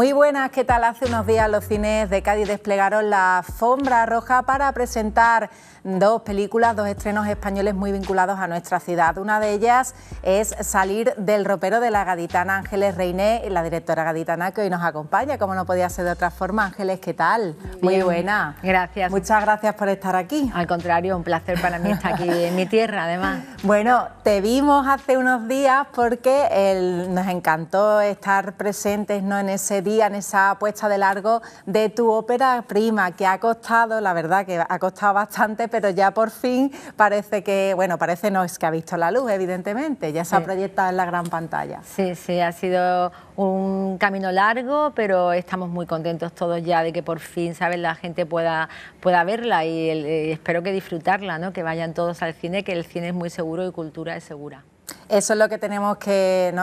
Muy buenas, ¿qué tal? Hace unos días los cines de Cádiz desplegaron la alfombra roja para presentar dos películas, dos estrenos españoles muy vinculados a nuestra ciudad. Una de ellas es Salir del ropero de la gaditana Ángeles Reiné, la directora gaditana que hoy nos acompaña, como no podía ser de otra forma. Ángeles, ¿qué tal? muy buena. Gracias. Muchas gracias por estar aquí. Al contrario, un placer para mí estar aquí en mi tierra, además. Bueno, te vimos hace unos días porque nos encantó estar presentes ¿no? en ese día en esa apuesta de largo de tu ópera prima, que ha costado, la verdad que ha costado bastante, pero ya por fin parece que, bueno, parece no es que ha visto la luz, evidentemente, ya se ha proyectado en la gran pantalla. Sí, sí, ha sido un camino largo, pero estamos muy contentos todos ya de que por fin, la gente pueda, pueda verla y, y eh, espero que disfrutarla, ¿no?, que vayan todos al cine, que el cine es muy seguro y cultura es segura. Eso es lo que tenemos que,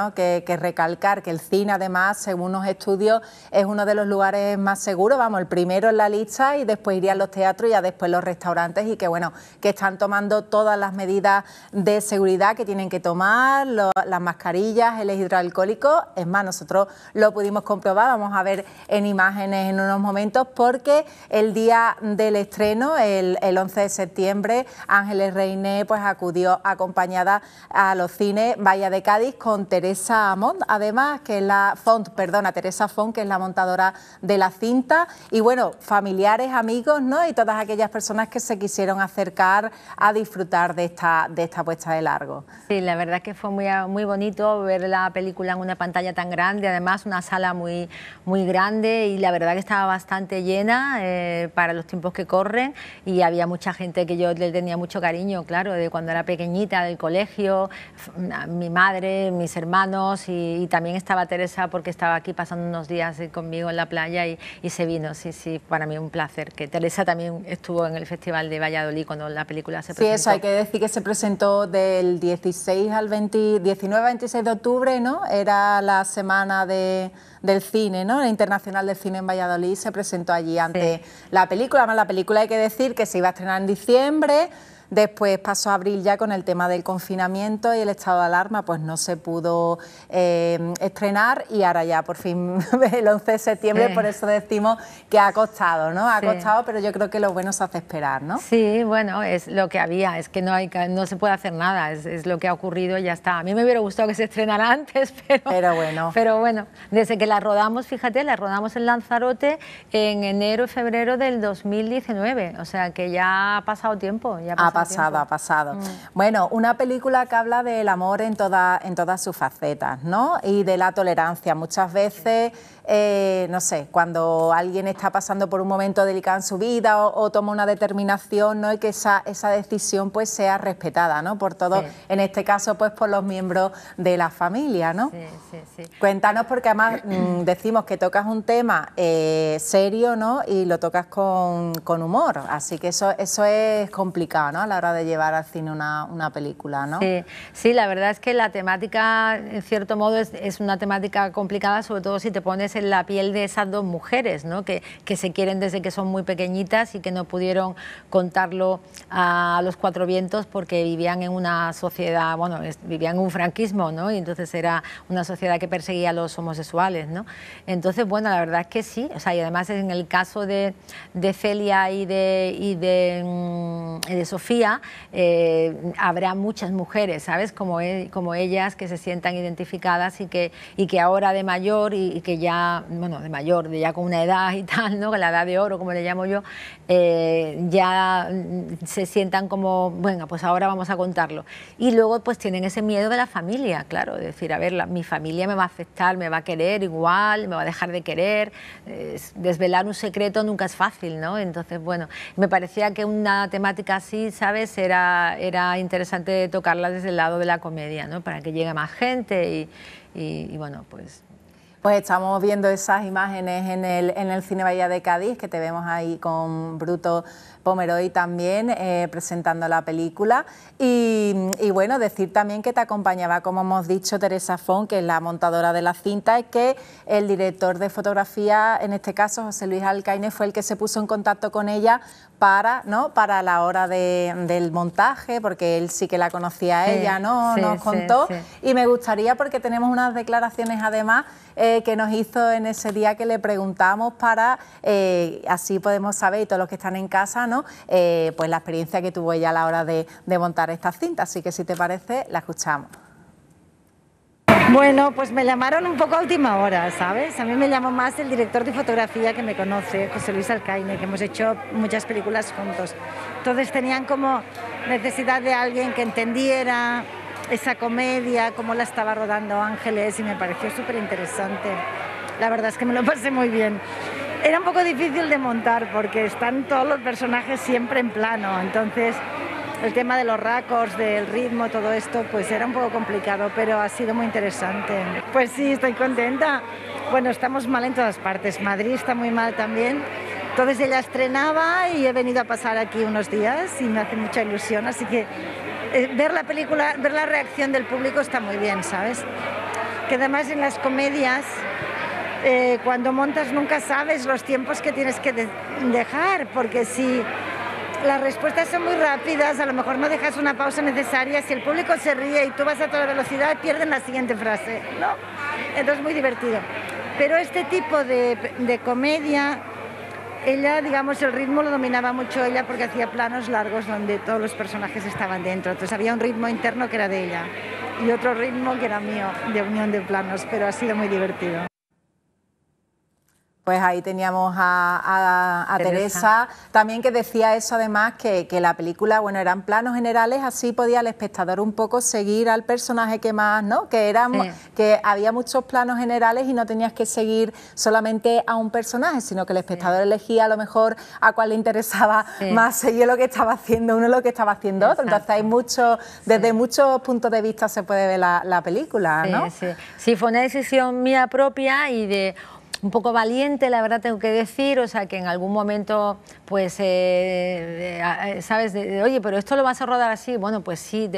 recalcar, que el cine además, según los estudios, es uno de los lugares más seguros, vamos, el primero en la lista y después irían los teatros y ya después los restaurantes y que bueno, que están tomando todas las medidas de seguridad que tienen que tomar, las mascarillas, el hidroalcohólico, es más, nosotros lo pudimos comprobar, vamos a ver en imágenes en unos momentos, porque el día del estreno, el, 11 de septiembre, Ángeles Reiné, pues acudió acompañada a los cines Vaya de Cádiz con Teresa Mont, además, que es la Font, perdona, Teresa Font, que es la montadora de la cinta. Y bueno, familiares, amigos, ¿no? Y todas aquellas personas que se quisieron acercar a disfrutar de esta, de esta puesta de largo. Sí, la verdad es que fue muy, muy bonito ver la película en una pantalla tan grande, además una sala muy, muy grande y la verdad que estaba bastante llena eh, para los tiempos que corren y había mucha gente que yo le tenía mucho cariño, claro, de cuando era pequeñita, del colegio, mi madre, mis hermanos y, también estaba Teresa porque estaba aquí pasando unos días conmigo en la playa y, se vino. Sí, sí, para mí un placer. Que Teresa también estuvo en el Festival de Valladolid cuando la película se presentó. Sí, eso hay que decir que se presentó del 16 al 19 al 26 de octubre, ¿no? Era la semana de, del cine, ¿no? La Internacional del Cine en Valladolid se presentó allí ante la película. Además, la película hay que decir que se iba a estrenar en diciembre Después pasó abril ya con el tema del confinamiento y el estado de alarma, pues no se pudo eh, estrenar y ahora ya por fin el 11 de septiembre, por eso decimos que ha costado, ¿no? Ha costado, pero yo creo que lo bueno se hace esperar, ¿no? Sí, bueno, es lo que había, es que no, hay, no se puede hacer nada, es, lo que ha ocurrido y ya está. A mí me hubiera gustado que se estrenara antes, pero, pero bueno. Pero bueno, desde que la rodamos, fíjate, la rodamos en Lanzarote en enero y febrero del 2019, o sea que ya ha pasado tiempo, ya pasado, ha pasado. Mm. Bueno, una película que habla del amor en, toda, en todas sus facetas, ¿no? Y de la tolerancia. Muchas veces... Eh, no sé, cuando alguien está pasando por un momento delicado en su vida o, toma una determinación, ¿no? hay que esa, esa decisión pues sea respetada, ¿no? Por todo, en este caso, pues por los miembros de la familia, ¿no? Cuéntanos, porque además mm, decimos que tocas un tema eh, serio, ¿no? Y lo tocas con, humor, así que eso, eso es complicado, A la hora de llevar al cine una, película, ¿no? Sí. sí, la verdad es que la temática, en cierto modo, es, es una temática complicada, sobre todo si te pones la piel de esas dos mujeres, que, se quieren desde que son muy pequeñitas y que no pudieron contarlo a los cuatro vientos porque vivían en una sociedad, bueno, vivían en un franquismo, ¿no? y entonces era una sociedad que perseguía a los homosexuales. Entonces, bueno, la verdad es que sí, o y además en el caso de, de Celia y de, mm, de, Sofía, eh, habrá muchas mujeres, ¿sabes? Como, e, como ellas que se sientan identificadas y que, y que ahora de mayor y que ya bueno, de mayor, de ya con una edad y tal, ¿no? la edad de oro, como le llamo yo, eh, ya mm, se sientan como, bueno, pues ahora vamos a contarlo. Y luego pues tienen ese miedo de la familia, claro, decir, a ver, mi familia me va a afectar, me va a querer igual, me va a dejar de querer, desvelar un secreto nunca es fácil, ¿no? Entonces, bueno, me parecía que una temática así, ¿sabes? Era, era interesante tocarla desde el lado de la comedia, ¿no? Para que llegue más gente y, y bueno, pues pues estamos viendo esas imágenes en el, en el Cine Bahía de Cádiz, que te vemos ahí con Bruto Pomeroy también eh, presentando la película. Y, bueno, decir también que te acompañaba, como hemos dicho, Teresa Fon, que es la montadora de la cinta, ...es que el director de fotografía, en este caso José Luis Alcaine, fue el que se puso en contacto con ella para, ¿no? para la hora del montaje, porque él sí que la conocía a ella, ¿no? nos contó. y me gustaría, porque tenemos unas declaraciones además eh, que nos hizo en ese día que le preguntamos para, eh, así podemos saber, y todos los que están en casa, ¿no? Eh, pues la experiencia que tuvo ella a la hora de, montar estas cinta Así que si te parece, la escuchamos. Bueno, pues me llamaron un poco a última hora, ¿sabes? A mí me llamó más el director de fotografía que me conoce, José Luis Alcaine, que hemos hecho muchas películas juntos. Entonces tenían como necesidad de alguien que entendiera esa comedia, cómo la estaba rodando Ángeles, y me pareció súper interesante. La verdad es que me lo pasé muy bien. Era un poco difícil de montar porque están todos los personajes siempre en plano, entonces el tema de los racos, del ritmo, todo esto, pues era un poco complicado, pero ha sido muy interesante. Pues sí, estoy contenta. Bueno, estamos mal en todas partes. Madrid está muy mal también. Entonces ella estrenaba y he venido a pasar aquí unos días y me hace mucha ilusión, así que eh, ver la película, ver la reacción del público está muy bien, ¿sabes? Que además en las comedias eh, cuando montas nunca sabes los tiempos que tienes que dejar, porque si las respuestas son muy rápidas, a lo mejor no dejas una pausa necesaria, si el público se ríe y tú vas a toda velocidad, pierden la siguiente frase, ¿no? Entonces muy divertido. Pero este tipo de, de comedia, ella, digamos, el ritmo lo dominaba mucho ella porque hacía planos largos donde todos los personajes estaban dentro. Entonces había un ritmo interno que era de ella y otro ritmo que era mío, de unión de planos, pero ha sido muy divertido pues ahí teníamos a, Teresa. también que decía eso además, que, la película, bueno, eran planos generales, así podía el espectador un poco seguir al personaje que más, ¿no? Que, era, que había muchos planos generales y no tenías que seguir solamente a un personaje, sino que el espectador elegía a lo mejor a cuál le interesaba más seguir lo que estaba haciendo uno lo que estaba haciendo otro. Entonces hay mucho, desde muchos puntos de vista se puede ver la, la película, ¿no? Sí, sí. sí, fue una decisión mía propia y de un poco valiente, la verdad tengo que decir, o sea, que en algún momento, pues, eh, sabes, de, oye, pero esto lo vas a rodar así, bueno, pues sí,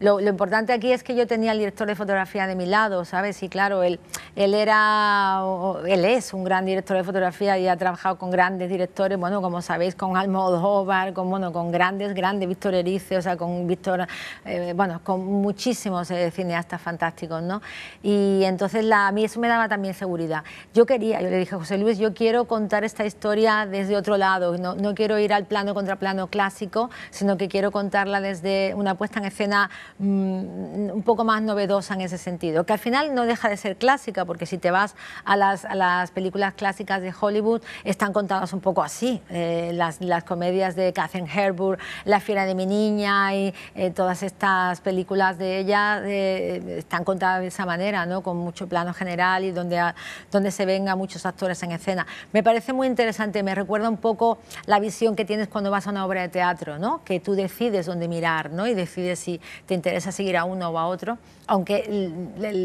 lo, importante aquí es que yo tenía al director de fotografía de mi lado, ¿sabes? Y claro, él, él era, él es un gran director de fotografía y ha trabajado con grandes directores, bueno, como sabéis, con Almodóvar, con, bueno, con grandes, grandes, Víctor Erice, o sea, con Víctor, eh, bueno, con muchísimos eh, cineastas fantásticos, ¿no? Y entonces la, a mí eso me daba también seguridad. Yo quería, yo le dije a José Luis, yo quiero contar esta historia desde otro lado, no, quiero ir al plano contra plano clásico, sino que quiero contarla desde una puesta en escena mm, un poco más novedosa en ese sentido, que al final no deja de ser clásica, porque si te vas a las, películas clásicas de Hollywood, están contadas un poco así, eh, las, comedias de Catherine Herbert, La fiera de mi niña y eh, todas estas películas de ella eh, están contadas de esa manera, ¿no? con mucho plano general y donde, donde se venga muchos actores en escena. Me parece muy interesante, me recuerda un poco la visión que tienes cuando vas a una obra de teatro, ¿no? que tú decides dónde mirar ¿no? y decides si te interesa seguir a uno o a otro, aunque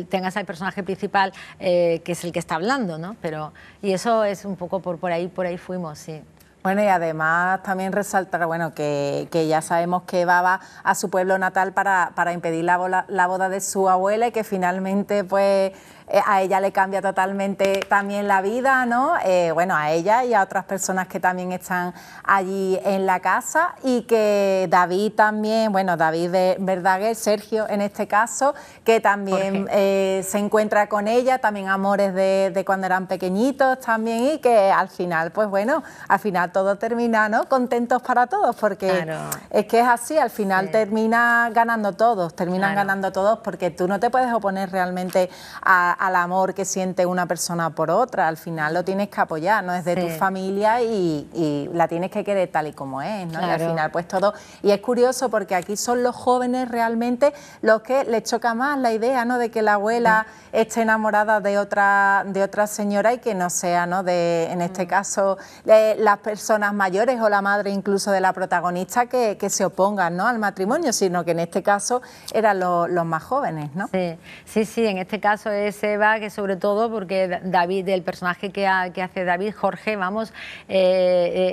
tengas al personaje principal eh, que es el que está hablando. ¿no? Pero, y eso es un poco por, por, ahí, por ahí fuimos, sí. Bueno, y además también resaltar bueno, que, ya sabemos que va a su pueblo natal para, para impedir la, la boda de su abuela y que finalmente pues eh, a ella le cambia totalmente también la vida, ¿no? Eh, bueno, a ella y a otras personas que también están allí en la casa y que David también, bueno, David Verdaguer, Sergio en este caso, que también eh, se encuentra con ella, también amores de, cuando eran pequeñitos también y que al final, pues bueno, al final todo termina, ¿no? Contentos para todos porque es que es así, al final termina ganando todos, terminan ganando todos porque tú no te puedes oponer realmente a, al amor que siente una persona por otra. Al final lo tienes que apoyar, no es de tu familia y, la tienes que querer tal y como es, ¿no? Y al final, pues todo. Y es curioso porque aquí son los jóvenes realmente los que les choca más la idea, ¿no? De que la abuela mm. esté enamorada de otra, de otra señora y que no sea, ¿no? De, en este mm. caso, las personas mayores o la madre incluso de la protagonista que, se opongan, ¿no? Al matrimonio, sino que en este caso eran los más jóvenes, ¿no? Sí, sí, sí en este caso es que sobre todo porque David, el personaje que, hace David, Jorge, vamos, eh,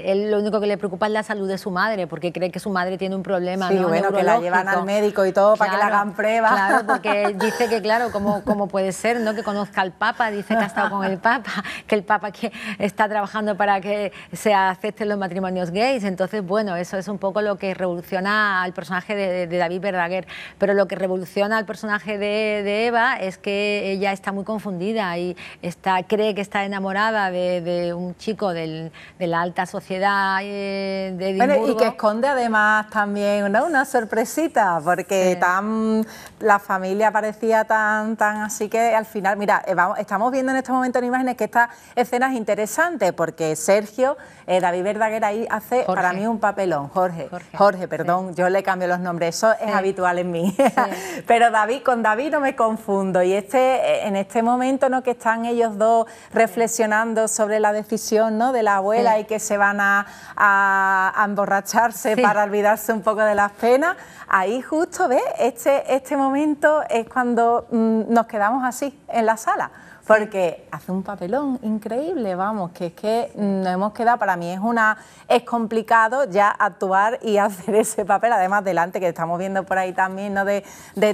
eh, él lo único que le preocupa es la salud de su madre, porque cree que su madre tiene un problema. y bueno, que la llevan al médico y todo para que la hagan pruebas. Claro, porque dice que, claro, ¿cómo, cómo puede ser, ¿no? Que conozca al Papa, dice que ha estado con el Papa, que el Papa que está trabajando para que se acepten los matrimonios gays. Entonces, bueno, eso es un poco lo que revoluciona al personaje de, David Verdaguer. Pero lo que revoluciona al personaje de, de Eva es que ella está está muy confundida y está, cree que está enamorada de, un chico de la alta sociedad eh, de y que esconde además también una sorpresita, porque tan la familia parecía tan, tan así que al final, mira, eh, estamos viendo en este momento en imágenes que esta escena es interesante, porque Sergio, eh, David Verdaguer ahí hace para mí un papelón, Jorge, Jorge, perdón, yo le cambio los nombres, eso es habitual en mí, pero David, con David no me confundo, y este en este momento ¿no? que están ellos dos reflexionando sobre la decisión de la abuela y que se van a, emborracharse para olvidarse un poco de las penas, ahí justo, ¿ves? Este, este momento es cuando mm, nos quedamos así en la sala porque hace un papelón increíble, vamos, que es que nos hemos quedado, para mí es una, es complicado ya actuar y hacer ese papel, además delante que estamos viendo por ahí también, ¿no? De,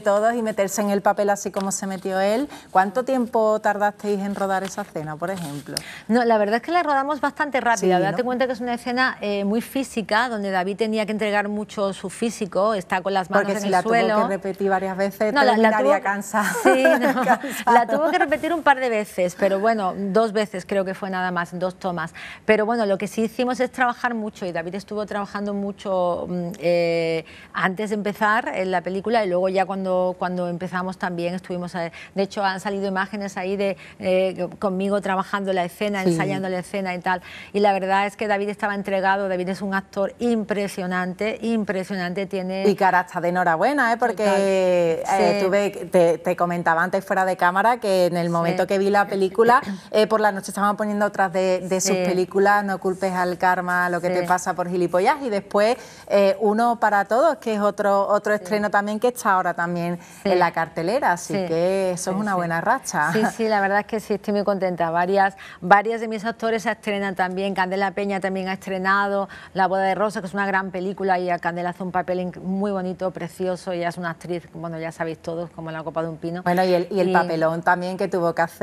todos y meterse en el papel así como se metió él. ¿Cuánto tiempo tardasteis en rodar esa escena, por ejemplo? No, la verdad es que la rodamos bastante rápida, date cuenta que es una escena eh, muy física, donde David tenía que entregar mucho su físico, está con las manos porque si la tuvo que repetir varias veces, no, la, la tuvo, Sí, la tuvo que repetir un par de veces, pero bueno, dos veces creo que fue nada más, dos tomas. Pero bueno, lo que sí hicimos es trabajar mucho y David estuvo trabajando mucho mm, eh, antes de empezar en la película y luego ya cuando, cuando empezamos también estuvimos... Eh, de hecho, han salido imágenes ahí de eh, conmigo trabajando la escena, ensayando la escena y tal. Y la verdad es que David estaba entregado, David es un actor impresionante, impresionante, tiene... Y cara de enhorabuena, ¿eh? porque tuve, te, comentaba antes fuera de cámara que en el momento que vi la película, eh, por la noche estamos poniendo otras de, sus películas, No culpes al karma, lo que te pasa por gilipollas, y después eh, Uno para Todos, que es otro, otro estreno también que está ahora también en la cartelera, así que eso es una buena racha. Sí, sí, la verdad es que sí, estoy muy contenta. Varias, varias de mis actores se estrenan también, Candela Peña también ha estrenado La boda de Rosa, que es una gran película, y a Candela hace un papel muy bonito, precioso, ella es una actriz, bueno, ya sabéis todos, como la copa de un pino. Bueno, y el, y el papelón también que tuvo que hacer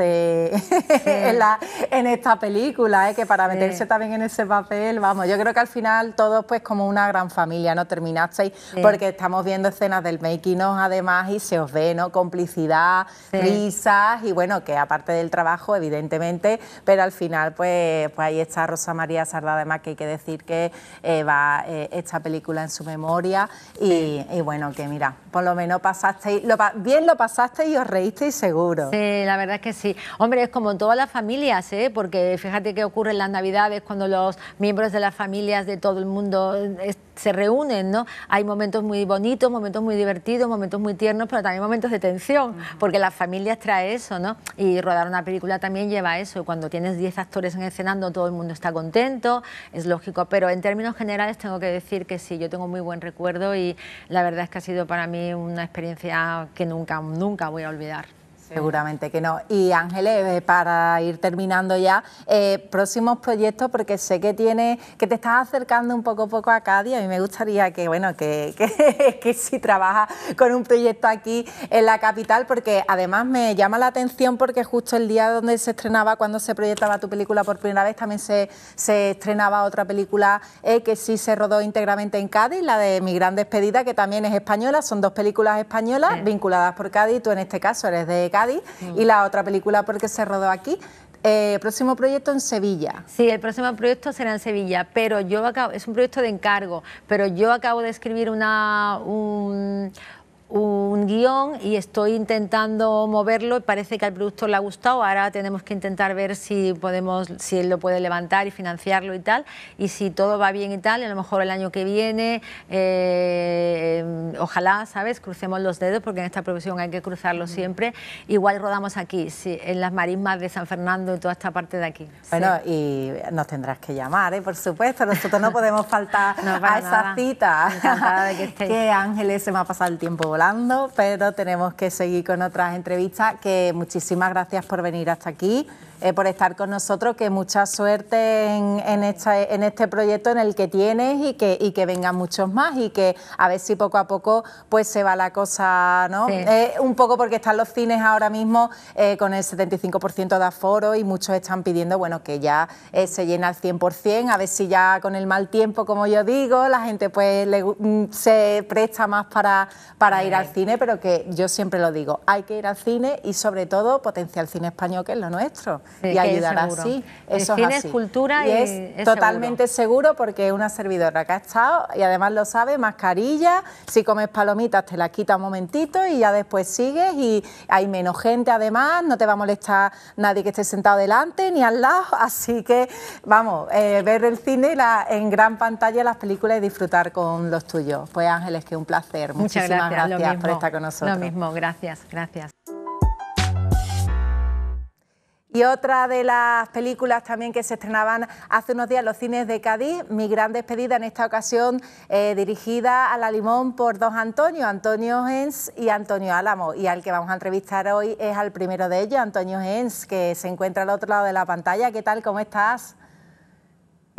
en, esta película, ¿eh? que para meterse también en ese papel, vamos, yo creo que al final todos pues como una gran familia, ¿no? Terminasteis, porque estamos viendo escenas del making of además y se os ve, ¿no? Complicidad, risas y bueno, que aparte del trabajo, evidentemente, pero al final pues, pues ahí está Rosa María Sarda, además que hay que decir que eh, va eh, esta película en su memoria y, bueno, que mira, por lo menos pasasteis, lo, bien lo pasasteis y os reísteis seguro. Sí, la verdad es que sí. Hombre, es como todas las familias, ¿eh? porque fíjate qué ocurre en las Navidades cuando los miembros de las familias de todo el mundo eh, se reúnen, ¿no? Hay momentos muy bonitos, momentos muy divertidos, momentos muy tiernos, pero también momentos de tensión, porque las familias trae eso, ¿no? Y rodar una película también lleva eso. Cuando tienes 10 actores en no todo el mundo está contento, es lógico, pero en términos generales tengo que decir que sí, yo tengo muy buen recuerdo y la verdad es que ha sido para mí una experiencia que nunca, nunca voy a olvidar. Seguramente que no. Y Ángeles, eh, para ir terminando ya, eh, próximos proyectos, porque sé que tiene, que te estás acercando un poco a poco a Cádiz. A mí me gustaría que, bueno, que, que, que si trabajas con un proyecto aquí en la capital, porque además me llama la atención porque justo el día donde se estrenaba, cuando se proyectaba tu película por primera vez, también se, se estrenaba otra película eh, que sí se rodó íntegramente en Cádiz, la de Mi Gran Despedida, que también es española. Son dos películas españolas vinculadas por Cádiz. Tú en este caso eres de Cádiz. Mm. y la otra película porque se rodó aquí. Eh, próximo proyecto en Sevilla. Sí, el próximo proyecto será en Sevilla, pero yo acabo, es un proyecto de encargo, pero yo acabo de escribir una, un, guión y estoy intentando moverlo y parece que al producto le ha gustado. Ahora tenemos que intentar ver si podemos, si él lo puede levantar y financiarlo y tal. Y si todo va bien y tal, a lo mejor el año que viene eh, ojalá, ¿sabes? Crucemos los dedos porque en esta profesión hay que cruzarlo siempre. Igual rodamos aquí, sí, en las marismas de San Fernando y toda esta parte de aquí. Bueno, y nos tendrás que llamar, ¿eh? por supuesto. Nosotros no podemos faltar a esa cita. Que, que, Ángeles se me ha pasado el tiempo volando, pero tenemos que seguir con otras entrevistas. Que muchísimas gracias por venir hasta aquí. Eh, por estar con nosotros, que mucha suerte en, este proyecto en el que tienes y que, vengan muchos más y que a ver si poco a poco pues se va la cosa, ¿no? Eh, un poco porque están los cines ahora mismo eh, con el 75% de aforo y muchos están pidiendo, bueno, que ya se llena al 100%, a ver si ya con el mal tiempo, como yo digo, la gente pues le, mm, se presta más para, para ir al cine, pero que yo siempre lo digo, hay que ir al cine y sobre todo potenciar el cine español, que es lo nuestro y ayudar es así. Eso es así. cultura y, es, totalmente seguro. porque una servidora que ha estado y además lo sabe, mascarilla, si comes palomitas te la quita un momentito y ya después sigues y hay menos gente además, no te va a molestar nadie que esté sentado delante ni al lado, así que vamos, eh, ver el cine en gran pantalla las películas y disfrutar con los tuyos. Pues Ángeles, que un placer. Muchas Muchísimas gracias, gracias por estar con nosotros. Lo mismo, gracias, gracias. Y otra de las películas también que se estrenaban hace unos días los cines de Cádiz, Mi Gran Despedida, en esta ocasión eh, dirigida a la limón por dos Antonio, Antonio Hens y Antonio Álamo. Y al que vamos a entrevistar hoy es al primero de ellos, Antonio Hens, que se encuentra al otro lado de la pantalla. ¿Qué tal? ¿Cómo estás?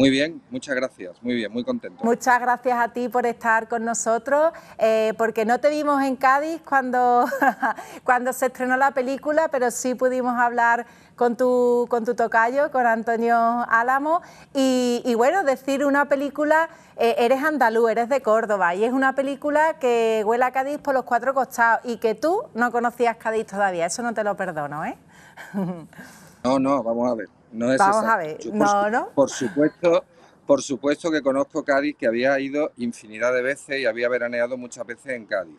Muy bien, muchas gracias, muy bien, muy contento. Muchas gracias a ti por estar con nosotros, eh, porque no te vimos en Cádiz cuando, cuando se estrenó la película, pero sí pudimos hablar con tu, con tu tocayo, con Antonio Álamo, y, bueno, decir una película, eh, eres andaluz, eres de Córdoba, y es una película que huele a Cádiz por los cuatro costados, y que tú no conocías Cádiz todavía, eso no te lo perdono, ¿eh? No, no, vamos a ver. No es Vamos a ver, no, no. Por supuesto, por supuesto que conozco Cádiz, que había ido infinidad de veces y había veraneado muchas veces en Cádiz.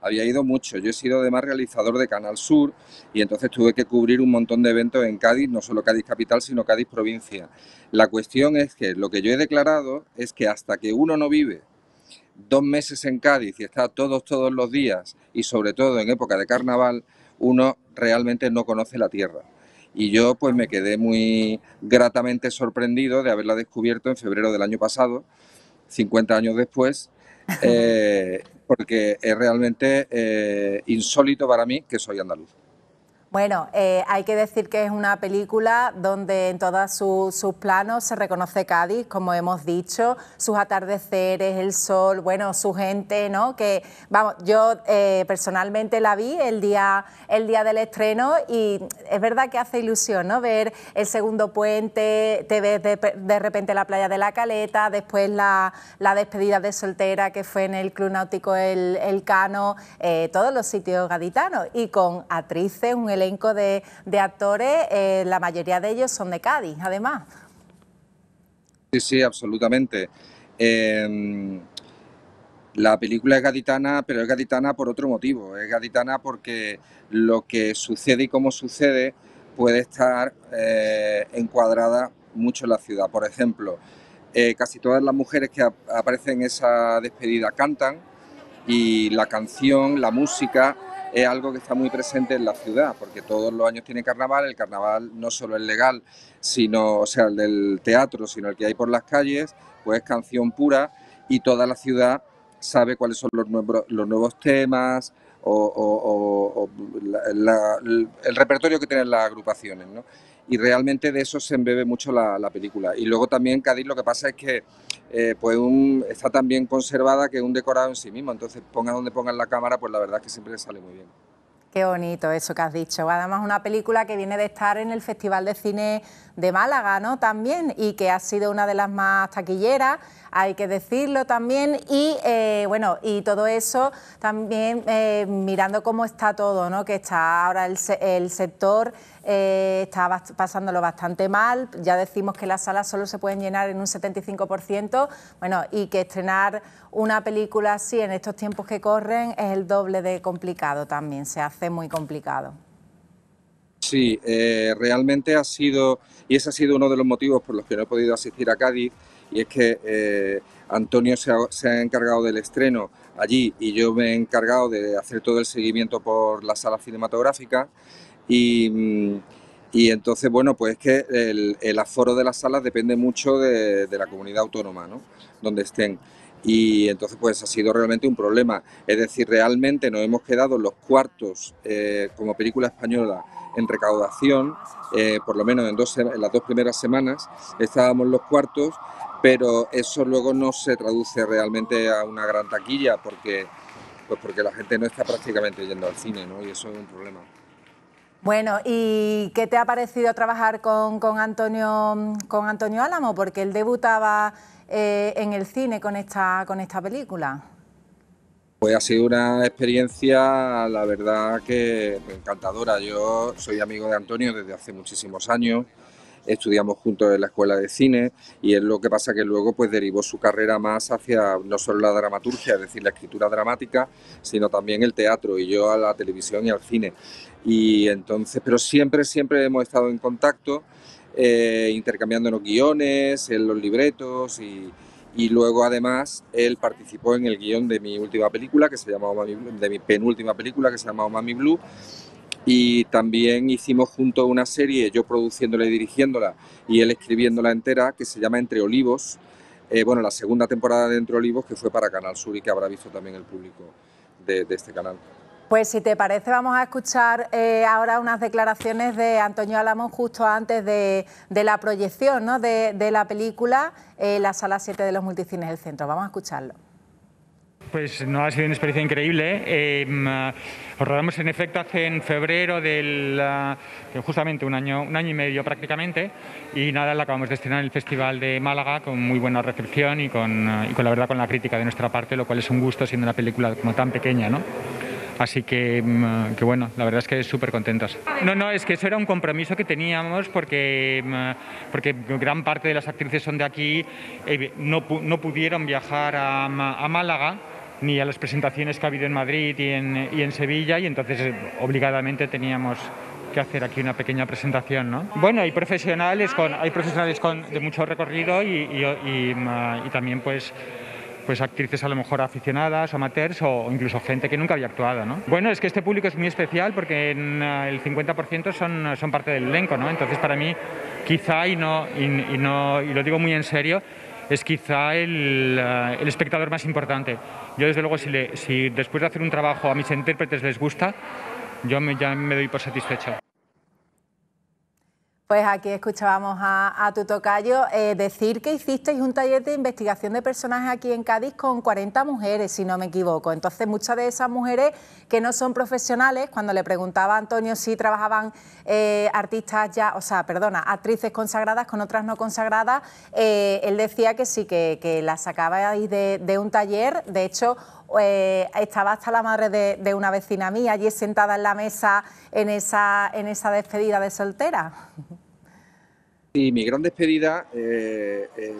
Había ido mucho. Yo he sido además realizador de Canal Sur y entonces tuve que cubrir un montón de eventos en Cádiz, no solo Cádiz capital, sino Cádiz provincia. La cuestión es que lo que yo he declarado es que hasta que uno no vive dos meses en Cádiz y está todos, todos los días, y sobre todo en época de carnaval, uno realmente no conoce la tierra y yo pues me quedé muy gratamente sorprendido de haberla descubierto en febrero del año pasado, 50 años después, eh, porque es realmente eh, insólito para mí que soy andaluz. Bueno, eh, hay que decir que es una película donde en todos sus, planos se reconoce Cádiz, como hemos dicho, sus atardeceres, el sol, bueno, su gente, ¿no? Que, vamos, yo eh, personalmente la vi el día, el día del estreno y es verdad que hace ilusión, ¿no? Ver el segundo puente, te ves de, repente la playa de la Caleta, después la, la, despedida de soltera que fue en el Club Náutico El, Cano, eh, todos los sitios gaditanos y con actrices, un elenco elenco de, de actores, eh, la mayoría de ellos son de Cádiz, además. Sí, sí, absolutamente. Em, la película es gaditana, pero es gaditana por otro motivo. Es gaditana porque lo que sucede y cómo sucede puede estar eh, encuadrada mucho en la ciudad. Por ejemplo, eh, casi todas las mujeres que aparecen en esa despedida cantan y la canción, la música es algo que está muy presente en la ciudad, porque todos los años tiene carnaval, el carnaval no solo es legal, sino, o sea, el del teatro, sino el que hay por las calles, pues es canción pura y toda la ciudad sabe cuáles son los nuevos, los nuevos temas o, el repertorio que tienen las agrupaciones. ¿no? y realmente de eso se embebe mucho la, película. Y luego también Cádiz lo que pasa es que eh, pues un, está tan bien conservada que un decorado en sí mismo, entonces pongas donde pongas la cámara, pues la verdad es que siempre sale muy bien. Qué bonito eso que has dicho. Además, una película que viene de estar en el Festival de Cine de Málaga, ¿no? También, y que ha sido una de las más taquilleras, hay que decirlo también, y eh, bueno, y todo eso también eh, mirando cómo está todo, ¿no? Que está ahora el, sector, eh, está pasándolo bastante mal, ya decimos que las salas solo se pueden llenar en un 75%, bueno, y que estrenar una película así en estos tiempos que corren es el doble de complicado también, se hace muy complicado. Sí, eh, realmente ha sido, y ese ha sido uno de los motivos por los que no he podido asistir a Cádiz, y es que eh, Antonio se ha, encargado del estreno allí y yo me he encargado de hacer todo el seguimiento por la sala cinematográfica y, mm, entonces, bueno, pues es que el, aforo de las salas depende mucho de, la comunidad autónoma, ¿no? Donde estén y entonces pues ha sido realmente un problema. Es decir, realmente nos hemos quedado los cuartos eh, como película española en recaudación, eh, por lo menos en, las dos primeras semanas estábamos los cuartos, pero eso luego no se traduce realmente a una gran taquilla porque, pues porque la gente no está prácticamente yendo al cine ¿no? y eso es un problema. Bueno, ¿y qué te ha parecido trabajar con, Antonio, con Antonio Álamo? Porque él debutaba eh, en el cine con esta, con esta película pues ha sido una experiencia, la verdad, que encantadora. Yo soy amigo de Antonio desde hace muchísimos años, estudiamos juntos en la escuela de cine y es lo que pasa que luego pues derivó su carrera más hacia no solo la dramaturgia, es decir, la escritura dramática, sino también el teatro y yo a la televisión y al cine. Y entonces, pero siempre, siempre hemos estado en contacto, eh, intercambiándonos guiones, en los libretos y y luego además él participó en el guión de mi última película que se llamaba de mi penúltima película que se llamaba Mami Blue y también hicimos juntos una serie, yo produciéndola y dirigiéndola y él escribiéndola entera que se llama Entre Olivos, eh, bueno la segunda temporada de Entre Olivos que fue para Canal Sur y que habrá visto también el público de este canal. Pues si te parece vamos a escuchar eh, ahora unas declaraciones de Antonio Alamón justo antes de, la proyección de, la película eh, la sala 7 de los multicines del centro. Vamos a escucharlo. Pues no ha sido una experiencia increíble. ¿eh? Em, ah, os rodamos en efecto hace en febrero del ah, justamente un año, un año y medio prácticamente y nada, la acabamos de estrenar en el Festival de Málaga con muy buena recepción y con, ah, y con la verdad con la crítica de nuestra parte, lo cual es un gusto siendo una película como tan pequeña, ¿no? Así mm, que, bueno, la verdad es que súper contentos. No, no, es que eso era un compromiso que teníamos porque, mm, porque gran parte de las actrices son de aquí, eh, no, no pudieron viajar a, Málaga ni a las presentaciones que ha habido en Madrid y en, Sevilla y entonces eh, obligadamente teníamos que hacer aquí una pequeña presentación, ¿no? Bueno, hay profesionales con, hay profesionales de mucho recorrido y, y mm, también pues pues actrices a lo mejor aficionadas, amateurs o incluso gente que nunca había actuado, ¿no? Bueno, es que este público es muy especial porque en eh, el 50% son, son parte del elenco, ¿no? Entonces para mí quizá, y, no, y, no, y lo digo muy en serio, es quizá el, eh, espectador más importante. Yo desde luego si, después de hacer un trabajo a mis intérpretes les gusta, yo ya me doy por satisfecho. Pues aquí escuchábamos a, Tutocayo tu eh, decir que hicisteis un taller de investigación de personajes aquí en Cádiz con 40 mujeres, si no me equivoco. Entonces, muchas de esas mujeres que no son profesionales, cuando le preguntaba a Antonio si trabajaban eh, artistas ya, o sea, perdona, actrices consagradas con otras no consagradas, eh, él decía que sí, que, las sacabais de, de un taller. De hecho, eh, estaba hasta la madre de, una vecina mía allí sentada en la mesa en esa, en esa despedida de soltera. Y mi gran despedida eh, em,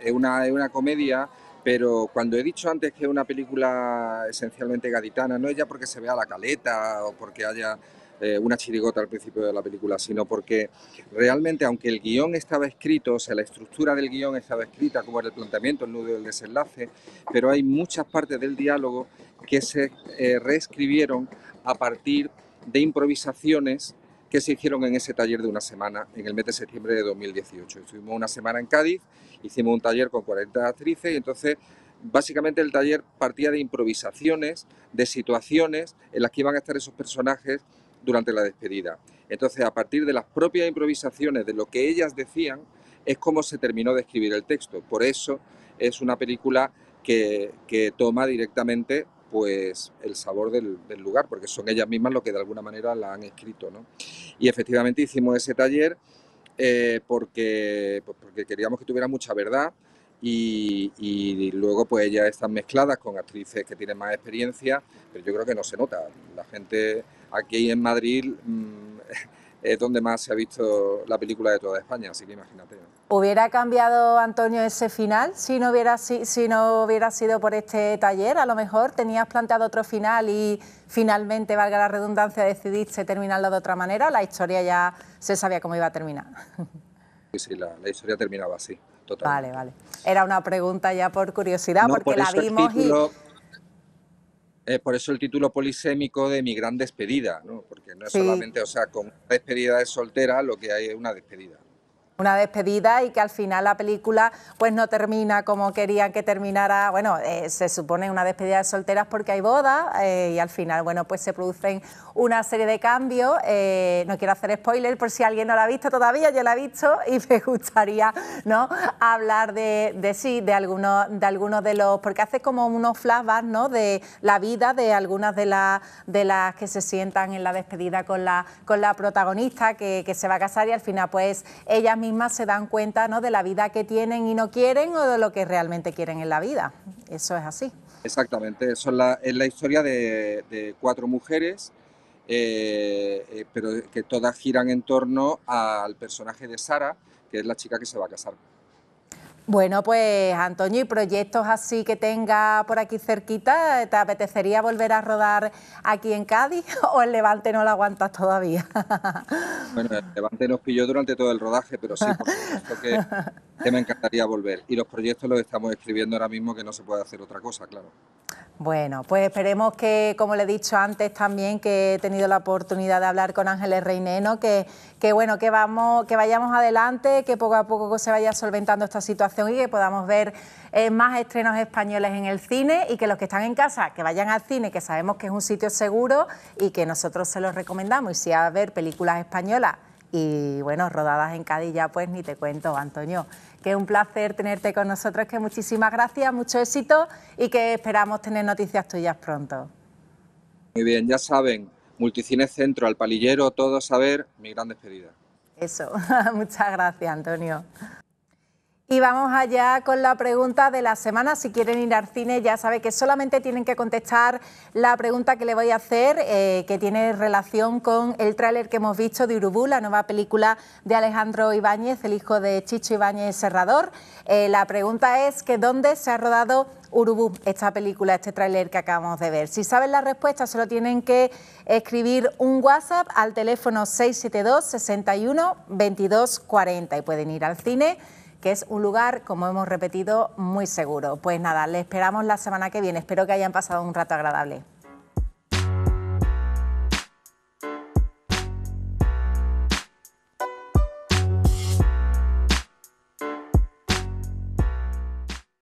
es, una, es una comedia, pero cuando he dicho antes que es una película esencialmente gaditana, no es ya porque se vea la caleta o porque haya eh, una chirigota al principio de la película, sino porque realmente, aunque el guión estaba escrito, o sea, la estructura del guión estaba escrita, como era el planteamiento, el nudo y el desenlace, pero hay muchas partes del diálogo que se eh, reescribieron a partir de improvisaciones que se hicieron en ese taller de una semana en el mes de septiembre de 2018. Estuvimos una semana en Cádiz, hicimos un taller con 40 actrices y entonces básicamente el taller partía de improvisaciones, de situaciones en las que iban a estar esos personajes durante la despedida. Entonces, a partir de las propias improvisaciones, de lo que ellas decían, es como se terminó de escribir el texto. Por eso es una película que, toma directamente pues el sabor del, lugar, porque son ellas mismas lo que de alguna manera la han escrito. ¿no? Y efectivamente hicimos ese taller eh, porque, pues, porque queríamos que tuviera mucha verdad, y, luego pues ya están mezcladas con actrices que tienen más experiencia, pero yo creo que no se nota. La gente aquí en Madrid mm, es donde más se ha visto la película de toda España, así que imagínate. ¿Hubiera cambiado Antonio ese final si no hubiera, si, no hubiera sido por este taller? A lo mejor tenías planteado otro final y finalmente, valga la redundancia, decidiste terminarlo de otra manera, la historia ya se sabía cómo iba a terminar. Sí, sí, la historia terminaba así. Vale, vale. Era una pregunta ya por curiosidad, porque la vimos y... Eh, por eso el título polisémico de mi gran despedida, ¿no? Porque no es solamente, o sea, con una despedida de soltera lo que hay es una despedida una despedida y que al final la película pues no termina como querían que terminara. Bueno, eh, se supone una despedida de solteras porque hay boda eh, y al final, bueno, pues se producen una serie de cambios. Eh, no quiero hacer spoiler por si alguien no la ha visto todavía, yo la he visto y me gustaría ¿no? hablar de, sí, de algunos, de algunos de los, porque hace como unos flashbacks ¿no? de la vida de algunas de, la, de las que se sientan en la despedida con la, con la protagonista que, se va a casar y al final pues ellas se dan cuenta ¿no? de la vida que tienen y no quieren o de lo que realmente quieren en la vida. Eso es así. Exactamente, eso es la, historia de, cuatro mujeres, eh, eh, pero que todas giran en torno al personaje de Sara, que es la chica que se va a casar bueno, pues Antonio, ¿y proyectos así que tenga por aquí cerquita? ¿Te apetecería volver a rodar aquí en Cádiz o el Levante no lo aguantas todavía? Bueno, el Levante nos pilló durante todo el rodaje, pero sí, porque me encantaría volver. Y los proyectos los estamos escribiendo ahora mismo que no se puede hacer otra cosa, claro. Bueno, pues esperemos que, como le he dicho antes también, que he tenido la oportunidad de hablar con Ángeles Reineno, que, bueno, que vamos, que vayamos adelante, que poco a poco se vaya solventando esta situación y que podamos ver eh, más estrenos españoles en el cine y que los que están en casa, que vayan al cine, que sabemos que es un sitio seguro y que nosotros se los recomendamos. Y si a ver películas españolas y bueno, rodadas en Cádiz pues ni te cuento, Antonio. Que un placer tenerte con nosotros, que muchísimas gracias, mucho éxito y que esperamos tener noticias tuyas pronto. Muy bien, ya saben, Multicines Centro, Al Palillero, todo saber, mi gran despedida. Eso, muchas gracias, Antonio. Y vamos allá con la pregunta de la semana. Si quieren ir al cine, ya sabe que solamente tienen que contestar la pregunta que le voy a hacer, eh, que tiene relación con el tráiler que hemos visto de Urubú, la nueva película de Alejandro Ibáñez, el hijo de Chicho Ibáñez Serrador. Eh, la pregunta es que dónde se ha rodado Urubú, esta película, este tráiler que acabamos de ver. Si saben la respuesta, solo tienen que escribir un WhatsApp al teléfono 672 61 22 y pueden ir al cine que es un lugar, como hemos repetido, muy seguro. Pues nada, le esperamos la semana que viene. Espero que hayan pasado un rato agradable.